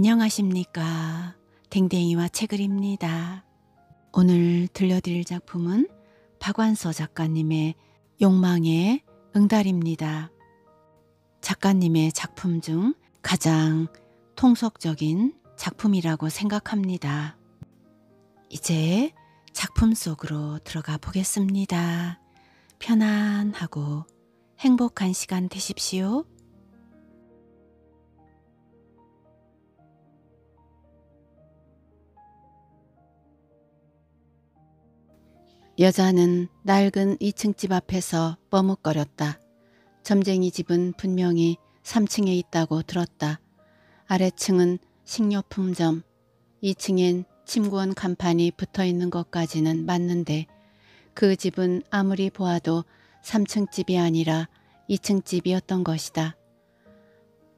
안녕하십니까. 댕댕이와 책을입니다. 오늘 들려드릴 작품은 박완서 작가님의 욕망의 응달입니다. 작가님의 작품 중 가장 통속적인 작품이라고 생각합니다. 이제 작품 속으로 들어가 보겠습니다. 편안하고 행복한 시간 되십시오. 여자는 낡은 2층 집 앞에서 뻐뭇거렸다. 점쟁이 집은 분명히 3층에 있다고 들었다. 아래층은 식료품점, 2층엔 침구원 간판이 붙어있는 것까지는 맞는데 그 집은 아무리 보아도 3층 집이 아니라 2층 집이었던 것이다.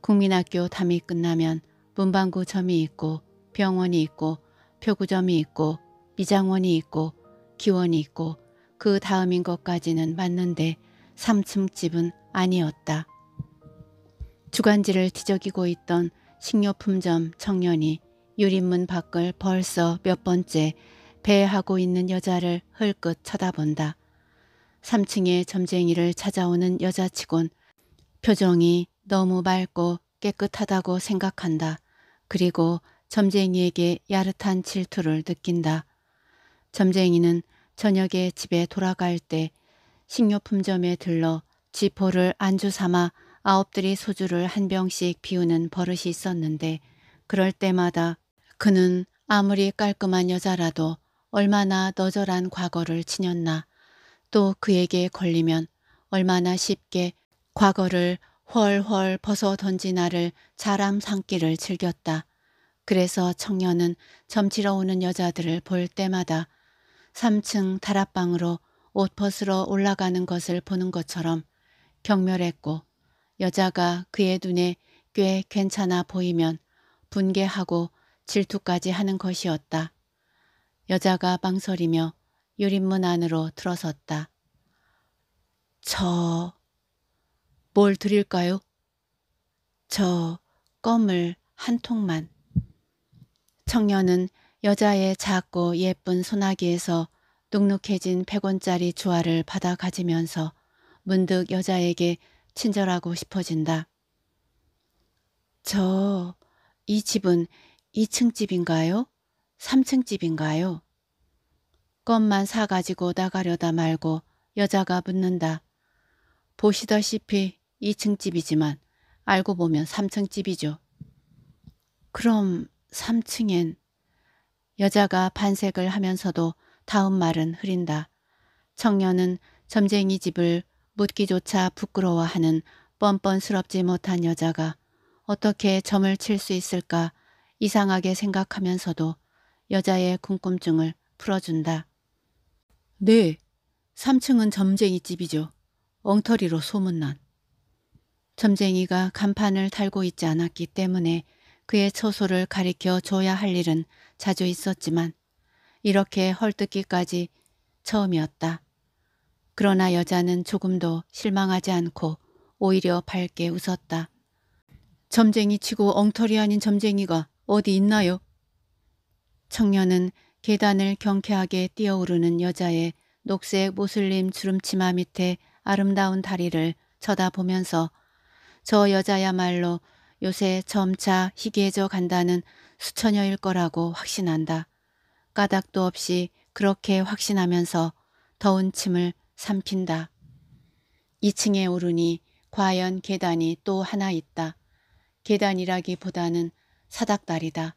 국민학교 담이 끝나면 문방구점이 있고 병원이 있고 표구점이 있고 미장원이 있고 기원이 있고 그 다음인 것까지는 맞는데 3층 집은 아니었다. 주간지를 뒤적이고 있던 식료품점 청년이 유림문 밖을 벌써 몇 번째 배하고 있는 여자를 흘끗 쳐다본다. 3층에 점쟁이를 찾아오는 여자치곤 표정이 너무 맑고 깨끗하다고 생각한다. 그리고 점쟁이에게 야릇한 질투를 느낀다. 점쟁이는 저녁에 집에 돌아갈 때 식료품점에 들러 지포를 안주 삼아 아홉들이 소주를 한 병씩 비우는 버릇이 있었는데 그럴 때마다 그는 아무리 깔끔한 여자라도 얼마나 너절한 과거를 지녔나 또 그에게 걸리면 얼마나 쉽게 과거를 훨훨 벗어 던지나를 자람 삼기를 즐겼다. 그래서 청년은 점치러 오는 여자들을 볼 때마다 3층 다락방으로 옷 벗으러 올라가는 것을 보는 것처럼 경멸했고 여자가 그의 눈에 꽤 괜찮아 보이면 분개하고 질투까지 하는 것이었다. 여자가 망설이며 유린문 안으로 들어섰다. 저... 뭘 드릴까요? 저 껌을 한 통만. 청년은 여자의 작고 예쁜 소나기에서 눅눅해진 100원짜리 주화를 받아 가지면서 문득 여자에게 친절하고 싶어진다. 저, 이 집은 2층 집인가요? 3층 집인가요? 껌만 사가지고 나가려다 말고 여자가 묻는다. 보시다시피 2층 집이지만 알고 보면 3층 집이죠. 그럼 3층엔 여자가 반색을 하면서도 다음 말은 흐린다. 청년은 점쟁이 집을 묻기조차 부끄러워하는 뻔뻔스럽지 못한 여자가 어떻게 점을 칠 수 있을까 이상하게 생각하면서도 여자의 궁금증을 풀어준다. 네, 3층은 점쟁이 집이죠. 엉터리로 소문난. 점쟁이가 간판을 달고 있지 않았기 때문에 그의 처소를 가리켜 줘야 할 일은 자주 있었지만 이렇게 헐뜯기까지 처음이었다. 그러나 여자는 조금도 실망하지 않고 오히려 밝게 웃었다. 점쟁이 치고 엉터리 아닌 점쟁이가 어디 있나요? 청년은 계단을 경쾌하게 뛰어오르는 여자의 녹색 모슬림 주름치마 밑에 아름다운 다리를 쳐다보면서 저 여자야말로 요새 점차 희귀해져 간다는 수천여일 거라고 확신한다. 까닭도 없이 그렇게 확신하면서 더운 침을 삼킨다. 2층에 오르니 과연 계단이 또 하나 있다. 계단이라기보다는 사닥다리다.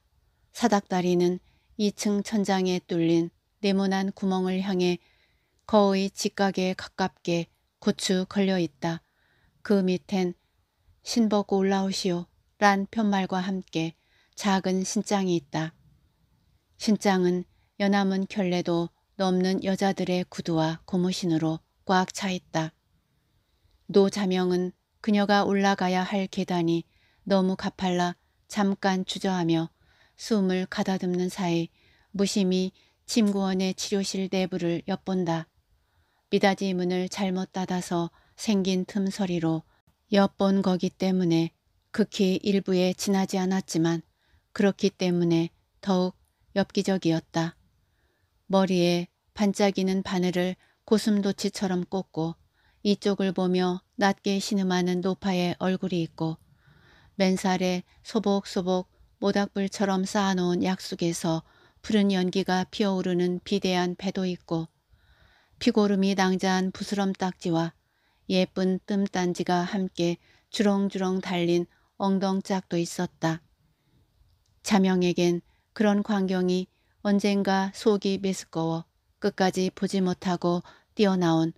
사닥다리는 2층 천장에 뚫린 네모난 구멍을 향해 거의 직각에 가깝게 고추 걸려 있다. 그 밑엔 신벗고 올라오시오. 란 편말과 함께 작은 신장이 있다. 신장은 연함은 결례도 넘는 여자들의 구두와 고무신으로 꽉 차있다. 노 자명은 그녀가 올라가야 할 계단이 너무 가팔라 잠깐 주저하며 숨을 가다듬는 사이 무심히 침구원의 치료실 내부를 엿본다. 미닫이 문을 잘못 닫아서 생긴 틈소리로 엿본 거기 때문에 극히 일부에 지나지 않았지만 그렇기 때문에 더욱 엽기적이었다. 머리에 반짝이는 바늘을 고슴도치처럼 꽂고 이쪽을 보며 낮게 신음하는 노파의 얼굴이 있고 맨살에 소복소복 모닥불처럼 쌓아놓은 약속에서 푸른 연기가 피어오르는 비대한 배도 있고 피고름이 낭자한 부스럼 딱지와 예쁜 뜸단지가 함께 주렁주렁 달린 엉덩짝도 있었다. 자명에겐 그런 광경이 언젠가 속이 메스꺼워 끝까지 보지 못하고 뛰어나온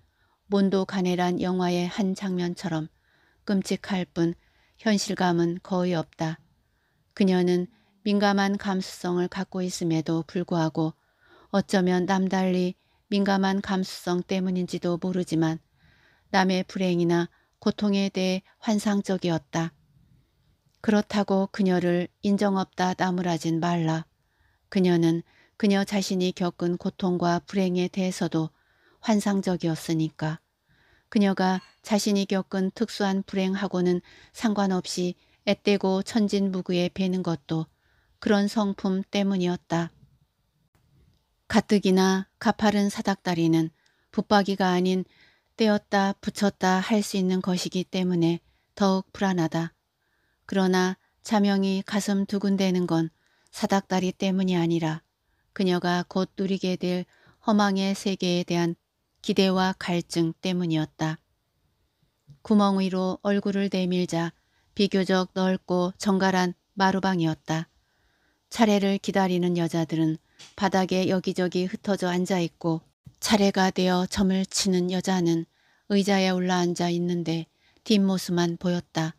몬도 가네란 영화의 한 장면처럼 끔찍할 뿐 현실감은 거의 없다. 그녀는 민감한 감수성을 갖고 있음에도 불구하고 어쩌면 남달리 민감한 감수성 때문인지도 모르지만 남의 불행이나 고통에 대해 환상적이었다. 그렇다고 그녀를 인정없다 나무라진 말라. 그녀는 그녀 자신이 겪은 고통과 불행에 대해서도 환상적이었으니까. 그녀가 자신이 겪은 특수한 불행하고는 상관없이 앳되고 천진무구에 베는 것도 그런 성품 때문이었다. 가뜩이나 가파른 사닥다리는 붙박이가 아닌 떼었다 붙였다 할 수 있는 것이기 때문에 더욱 불안하다. 그러나 자명이 가슴 두근대는 건 사닥다리 때문이 아니라 그녀가 곧 누리게 될 허망의 세계에 대한 기대와 갈증 때문이었다. 구멍 위로 얼굴을 내밀자 비교적 넓고 정갈한 마루방이었다. 차례를 기다리는 여자들은 바닥에 여기저기 흩어져 앉아있고 차례가 되어 점을 치는 여자는 의자에 올라앉아 있는데 뒷모습만 보였다.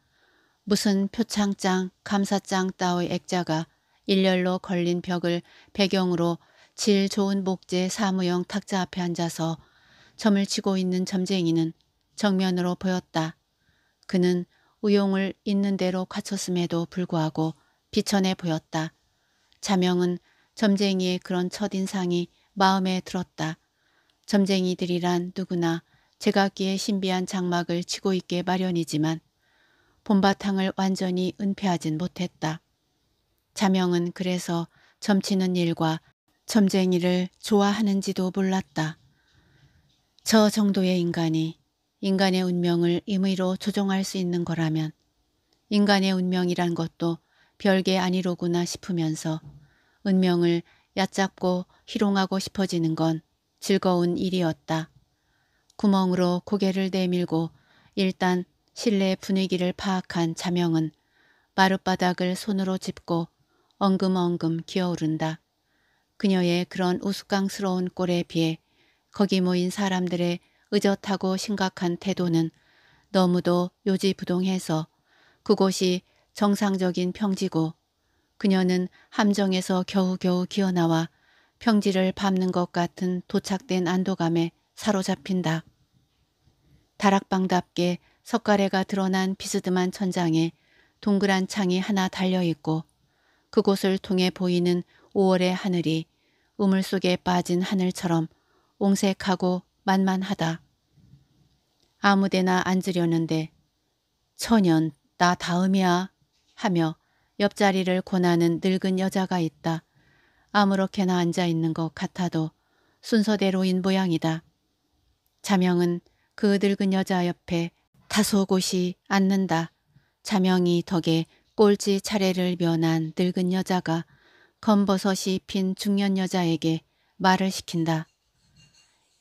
무슨 표창장, 감사장 따위 액자가 일렬로 걸린 벽을 배경으로 질 좋은 목재 사무용 탁자 앞에 앉아서 점을 치고 있는 점쟁이는 정면으로 보였다. 그는 우용을 있는 대로 갖췄음에도 불구하고 비천해 보였다. 자명은 점쟁이의 그런 첫인상이 마음에 들었다. 점쟁이들이란 누구나 제각기의 신비한 장막을 치고 있게 마련이지만 본바탕을 완전히 은폐하진 못했다. 자명은 그래서 점치는 일과 점쟁이를 좋아하는지도 몰랐다. 저 정도의 인간이 인간의 운명을 임의로 조종할 수 있는 거라면 인간의 운명이란 것도 별게 아니로구나 싶으면서 운명을 얕잡고 희롱하고 싶어지는 건 즐거운 일이었다. 구멍으로 고개를 내밀고 일단 실내 분위기를 파악한 자명은 마룻바닥을 손으로 짚고 엉금엉금 기어오른다. 그녀의 그런 우스꽝스러운 꼴에 비해 거기 모인 사람들의 의젓하고 심각한 태도는 너무도 요지부동해서 그곳이 정상적인 평지고 그녀는 함정에서 겨우겨우 기어나와 평지를 밟는 것 같은 도착된 안도감에 사로잡힌다. 다락방답게 석가래가 드러난 비스듬한 천장에 동그란 창이 하나 달려있고 그곳을 통해 보이는 5월의 하늘이 우물 속에 빠진 하늘처럼 옹색하고 만만하다. 아무데나 앉으려는데 천연 나 다음이야 하며 옆자리를 권하는 늙은 여자가 있다. 아무렇게나 앉아있는 것 같아도 순서대로인 모양이다. 자명은 그 늙은 여자 옆에 다소 곳이 앉는다. 자명이 덕에 꼴찌 차례를 면한 늙은 여자가 검버섯이 핀 중년 여자에게 말을 시킨다.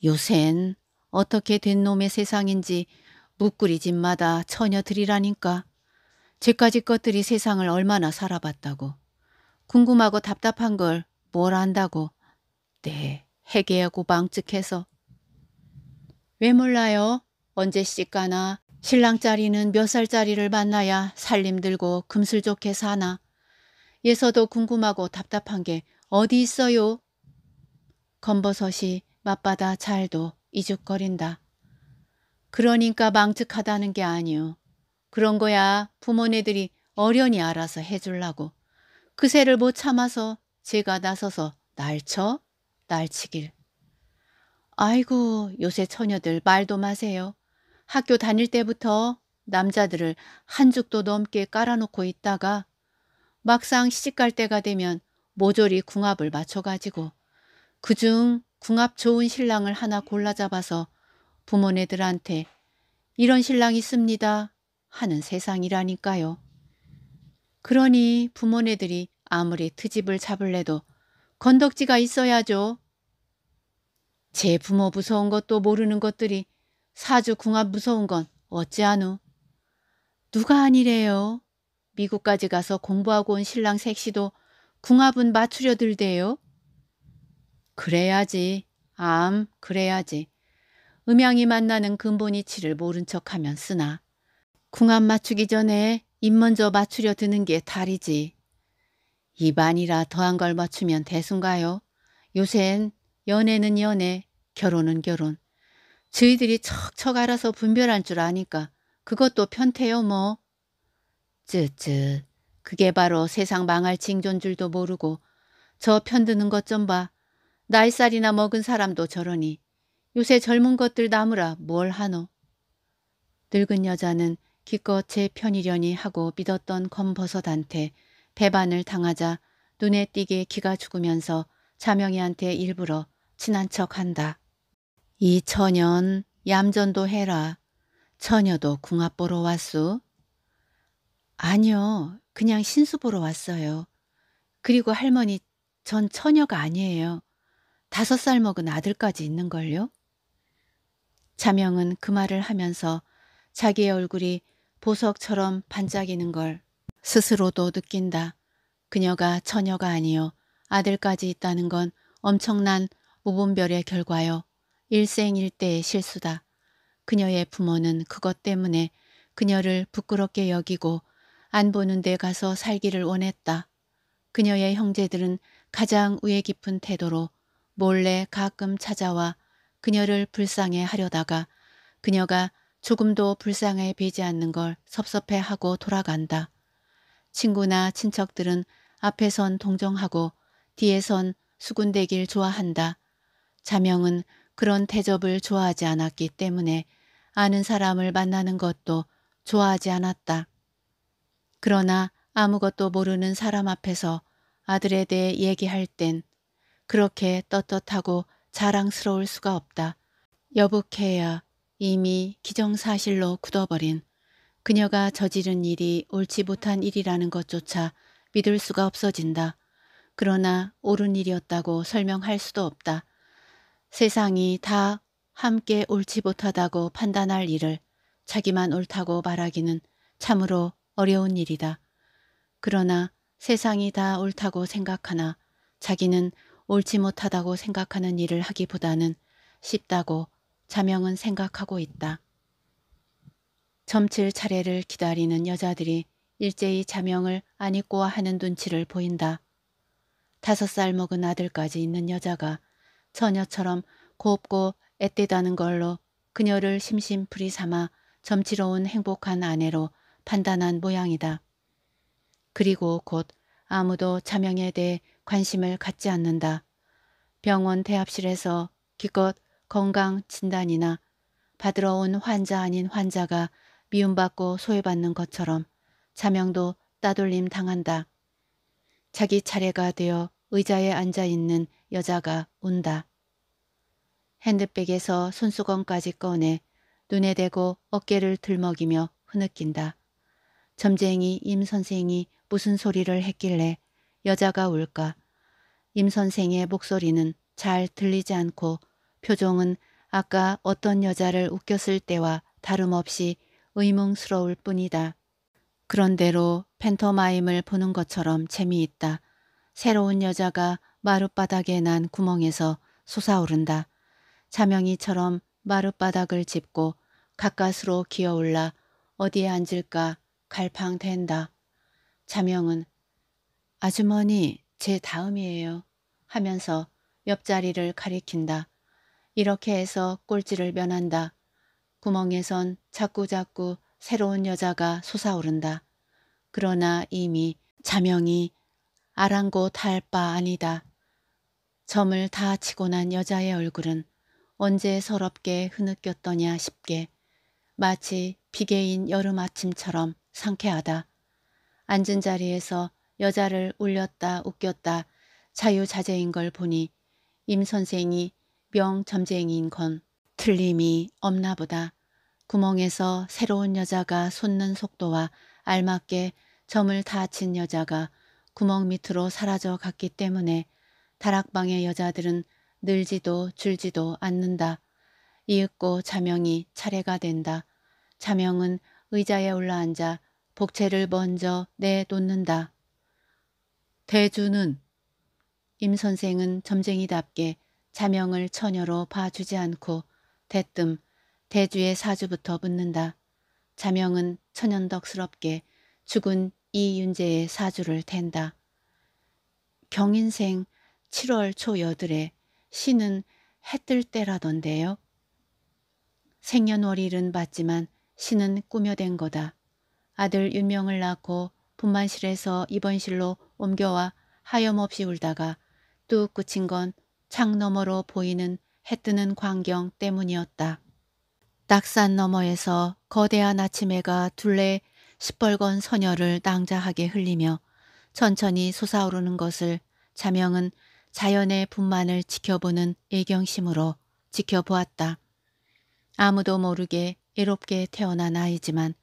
요샌 어떻게 된 놈의 세상인지 묵꾸리 집마다 처녀들이라니까. 제까지 것들이 세상을 얼마나 살아봤다고. 궁금하고 답답한 걸 뭘 안다고. 네, 해괴하고 망측해서. 왜 몰라요? 언제 씨가나 신랑짜리는 몇 살짜리를 만나야 살림 들고 금슬 좋게 사나. 예서도 궁금하고 답답한 게 어디 있어요? 검버섯이 맞바다 잘도 이죽거린다. 그러니까 망측하다는 게아니오 그런 거야 부모네들이 어련히 알아서 해줄라고. 그새를 못 참아서 제가 나서서 날 쳐? 날치길. 아이고 요새 처녀들 말도 마세요. 학교 다닐 때부터 남자들을 한 죽도 넘게 깔아놓고 있다가 막상 시집갈 때가 되면 모조리 궁합을 맞춰가지고 그 중 궁합 좋은 신랑을 하나 골라잡아서 부모네들한테 이런 신랑 있습니다 하는 세상이라니까요. 그러니 부모네들이 아무리 트집을 잡을래도 건덕지가 있어야죠. 제 부모 무서운 것도 모르는 것들이 사주 궁합 무서운 건 어찌하누? 누가 아니래요. 미국까지 가서 공부하고 온 신랑 색시도 궁합은 맞추려 들대요. 그래야지. 암, 그래야지. 음양이 만나는 근본이 치를 모른 척하면 쓰나. 궁합 맞추기 전에 입 먼저 맞추려 드는 게 탈이지. 입안이라 더한 걸 맞추면 대순가요. 요샌 연애는 연애, 결혼은 결혼. 저희들이 척척 알아서 분별한 줄 아니까 그것도 편태요 뭐. 쯧쯧 그게 바로 세상 망할 징조인 줄도 모르고 저 편드는 것 좀 봐. 나이살이나 먹은 사람도 저러니 요새 젊은 것들 나무라 뭘 하노. 늙은 여자는 기껏 제 편이려니 하고 믿었던 검버섯한테 배반을 당하자 눈에 띄게 기가 죽으면서 자명이한테 일부러 친한 척한다. 이 처년 얌전도 해라. 처녀도 궁합 보러 왔수? 아니요. 그냥 신수 보러 왔어요. 그리고 할머니 전 처녀가 아니에요. 다섯 살 먹은 아들까지 있는걸요? 자명은 그 말을 하면서 자기의 얼굴이 보석처럼 반짝이는 걸 스스로도 느낀다. 그녀가 처녀가 아니요 아들까지 있다는 건 엄청난 무분별의 결과요. 일생일대의 실수다. 그녀의 부모는 그것 때문에 그녀를 부끄럽게 여기고 안 보는 데 가서 살기를 원했다. 그녀의 형제들은 가장 우애 깊은 태도로 몰래 가끔 찾아와 그녀를 불쌍해 하려다가 그녀가 조금도 불쌍해 비지 않는 걸 섭섭해하고 돌아간다. 친구나 친척들은 앞에선 동정하고 뒤에선 수군대길 좋아한다. 자명은 그런 대접을 좋아하지 않았기 때문에 아는 사람을 만나는 것도 좋아하지 않았다. 그러나 아무것도 모르는 사람 앞에서 아들에 대해 얘기할 땐 그렇게 떳떳하고 자랑스러울 수가 없다. 여복해야 이미 기정사실로 굳어버린 그녀가 저지른 일이 옳지 못한 일이라는 것조차 믿을 수가 없어진다. 그러나 옳은 일이었다고 설명할 수도 없다. 세상이 다 함께 옳지 못하다고 판단할 일을 자기만 옳다고 말하기는 참으로 어려운 일이다. 그러나 세상이 다 옳다고 생각하나 자기는 옳지 못하다고 생각하는 일을 하기보다는 쉽다고 자명은 생각하고 있다. 점칠 차례를 기다리는 여자들이 일제히 자명을 안 입고 하는 눈치를 보인다. 다섯 살 먹은 아들까지 있는 여자가 처녀처럼 곱고 애때다는 걸로 그녀를 심심풀이 삼아 점치로운 행복한 아내로 판단한 모양이다. 그리고 곧 아무도 자명에 대해 관심을 갖지 않는다. 병원 대합실에서 기껏 건강 진단이나 받으러 온 환자 아닌 환자가 미움받고 소외받는 것처럼 자명도 따돌림 당한다. 자기 차례가 되어 의자에 앉아 있는 여자가 운다. 핸드백에서 손수건까지 꺼내 눈에 대고 어깨를 들먹이며 흐느낀다. 점쟁이 임 선생이 무슨 소리를 했길래 여자가 울까. 임 선생의 목소리는 잘 들리지 않고 표정은 아까 어떤 여자를 웃겼을 때와 다름없이 의문스러울 뿐이다. 그런대로 펜터마임을 보는 것처럼 재미있다. 새로운 여자가 마룻바닥에 난 구멍에서 솟아오른다. 자명이처럼 마룻바닥을 짚고 가까스로 기어올라 어디에 앉을까 갈팡댄다. 자명은 아주머니 제 다음이에요 하면서 옆자리를 가리킨다. 이렇게 해서 꼴찌를 면한다. 구멍에선 자꾸자꾸 새로운 여자가 솟아오른다. 그러나 이미 자명이 아랑곳할 바 아니다. 점을 다 치고 난 여자의 얼굴은 언제 서럽게 흐느꼈더냐 싶게 마치 비계인 여름 아침처럼 상쾌하다. 앉은 자리에서 여자를 울렸다 웃겼다 자유자재인 걸 보니 임 선생이 명점쟁이인 건 틀림이 없나 보다. 구멍에서 새로운 여자가 솟는 속도와 알맞게 점을 다친 여자가 구멍 밑으로 사라져 갔기 때문에 다락방의 여자들은 늘지도 줄지도 않는다. 이윽고 자명이 차례가 된다. 자명은 의자에 올라앉아 복채를 먼저 내놓는다. 대주는 임 선생은 점쟁이답게 자명을 처녀로 봐주지 않고 대뜸 대주의 사주부터 묻는다. 자명은 천연덕스럽게 죽은 이윤재의 사주를 댄다. 경인생 7월 초여들에 시는 해뜰 때라던데요. 생년월일은 봤지만 시는 꾸며댄 거다. 아들 윤명을 낳고 분만실에서 입원실로 옮겨와 하염없이 울다가 뚝 그친 건 창 너머로 보이는 해 뜨는 광경 때문이었다. 낙산 너머에서 거대한 아침해가 둘레 시뻘건 선녀를 낭자하게 흘리며 천천히 솟아오르는 것을 자명은 자연의 분만을 지켜보는 애경심으로 지켜보았다. 아무도 모르게 이롭게 태어난 아이지만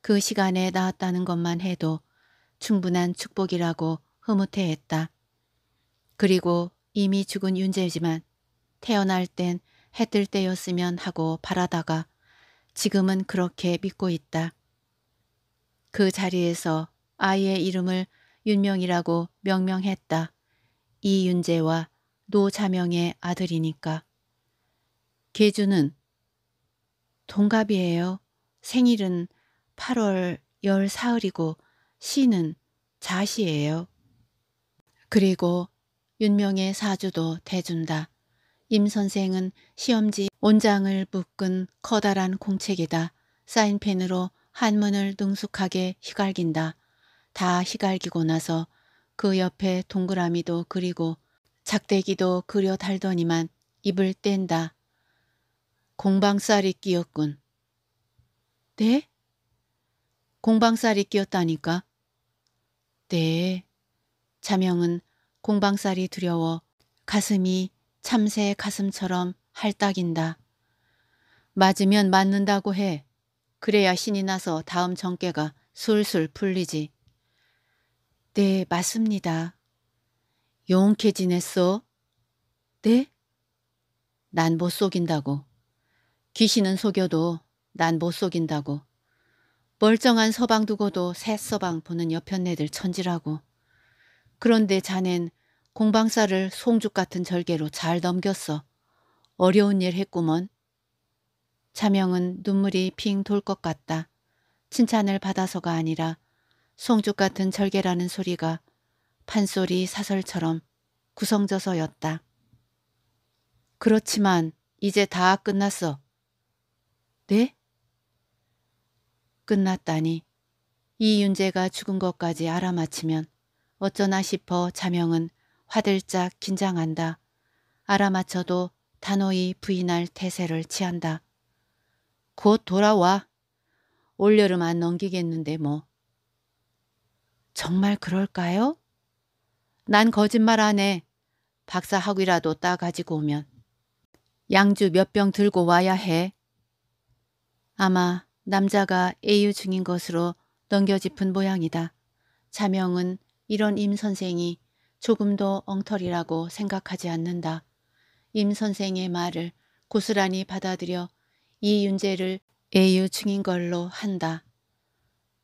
그 시간에 낳았다는 것만 해도 충분한 축복이라고 흐뭇해했다. 그리고 이미 죽은 윤재지만 태어날 땐해뜰 때였으면 하고 바라다가 지금은 그렇게 믿고 있다. 그 자리에서 아이의 이름을 윤명이라고 명명했다. 이윤재와 노자명의 아들이니까. 계주는 동갑이에요. 생일은 8월 열사흘이고 시는 자시예요. 그리고 윤명의 사주도 대준다. 임 선생은 시험지 온장을 묶은 커다란 공책이다 사인펜으로 한문을 능숙하게 휘갈긴다. 다 휘갈기고 나서 그 옆에 동그라미도 그리고 작대기도 그려 달더니만 입을 뗀다. 공방쌀이 끼었군. 네? 공방쌀이 끼었다니까? 네. 자명은 공방쌀이 두려워 가슴이 참새 가슴처럼 할딱인다. 맞으면 맞는다고 해. 그래야 신이 나서 다음 정계가 술술 풀리지. 네, 맞습니다. 용케 지냈어? 네? 난 못 속인다고. 귀신은 속여도 난 못 속인다고. 멀쩡한 서방 두고도 새 서방 보는 옆편네들 천지라고. 그런데 자넨 공방사를 송죽 같은 절개로 잘 넘겼어. 어려운 일 했구먼. 자명은 눈물이 핑 돌 것 같다. 칭찬을 받아서가 아니라 송죽 같은 절개라는 소리가 판소리 사설처럼 구성져서였다. 그렇지만 이제 다 끝났어. 네? 끝났다니 이윤재가 죽은 것까지 알아맞히면 어쩌나 싶어 자명은 화들짝 긴장한다. 알아맞혀도 단호히 부인할 태세를 취한다. 곧 돌아와. 올여름 안 넘기겠는데 뭐. 정말 그럴까요? 난 거짓말 안 해. 박사 학위라도 따 가지고 오면. 양주 몇 병 들고 와야 해. 아마 남자가 AU 중인 것으로 넘겨짚은 모양이다. 자명은 이런 임 선생이 조금도 엉터리라고 생각하지 않는다. 임 선생의 말을 고스란히 받아들여 이 윤재를 AU 중인 걸로 한다.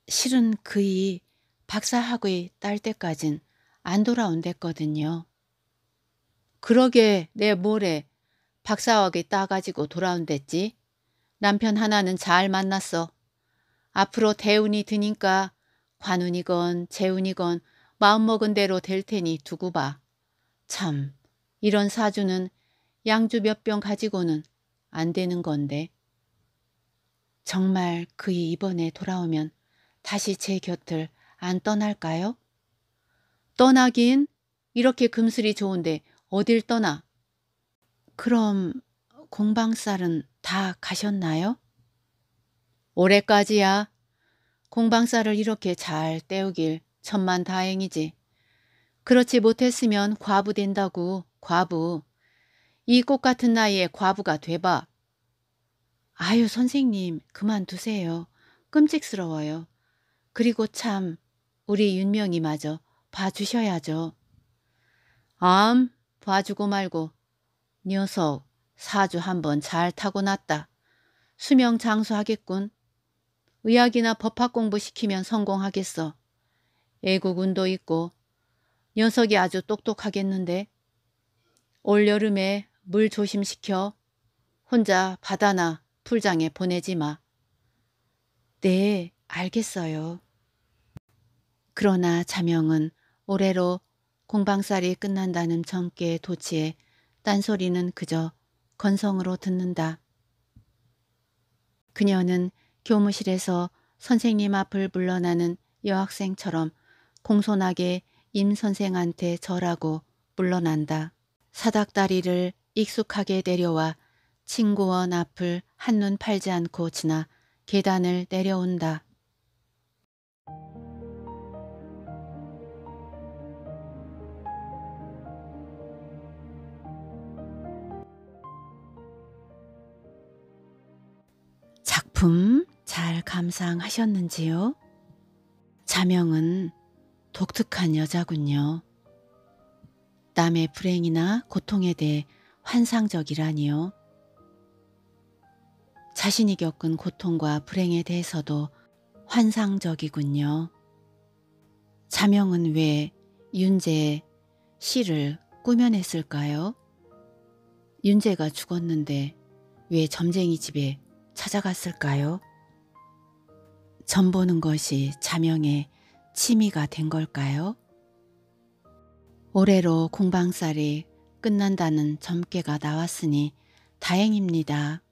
실은 그이 박사학위 딸 때까진 안 돌아온댔거든요. 그러게 내 모래 박사학위 따가지고 돌아온댔지. 남편 하나는 잘 만났어. 앞으로 대운이 드니까 관운이건 재운이건 마음먹은 대로 될 테니 두고 봐. 참 이런 사주는 양주 몇 병 가지고는 안 되는 건데. 정말 그이 이번에 돌아오면 다시 제 곁을 안 떠날까요? 떠나긴 이렇게 금슬이 좋은데 어딜 떠나? 그럼 공방살은다 가셨나요? 올해까지야. 공방살을 이렇게 잘 때우길 천만 다행이지. 그렇지 못했으면 과부 된다고 과부. 이 꽃 같은 나이에 과부가 돼봐. 아유 선생님 그만두세요. 끔찍스러워요. 그리고 참 우리 윤명이마저 봐주셔야죠. 암, 봐주고 말고. 녀석, 사주 한번 잘 타고났다. 수명 장수하겠군. 의학이나 법학 공부시키면 성공하겠어. 애국운도 있고 녀석이 아주 똑똑하겠는데. 올여름에 물 조심시켜. 혼자 바다나 풀장에 보내지 마. 네, 알겠어요. 그러나 자명은 올해로 공방살이 끝난다는 정계의 도치에 딴소리는 그저 건성으로 듣는다. 그녀는 교무실에서 선생님 앞을 물러나는 여학생처럼 공손하게 임 선생한테 절하고 물러난다. 사닥다리를 익숙하게 내려와 친구원 앞을 한눈 팔지 않고 지나 계단을 내려온다. 작품 잘 감상하셨는지요? 자명은 독특한 여자군요. 남의 불행이나 고통에 대해 환상적이라니요. 자신이 겪은 고통과 불행에 대해서도 환상적이군요. 자명은 왜 윤재의 시를 꾸며냈을까요? 윤재가 죽었는데 왜 점쟁이 집에 찾아갔을까요? 점 보는 것이 자명의 취미가 된 걸까요? 올해로 공방살이 끝난다는 점괘가 나왔으니 다행입니다.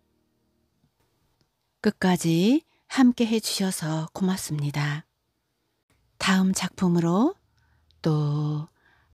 끝까지 함께 해주셔서 고맙습니다. 다음 작품으로 또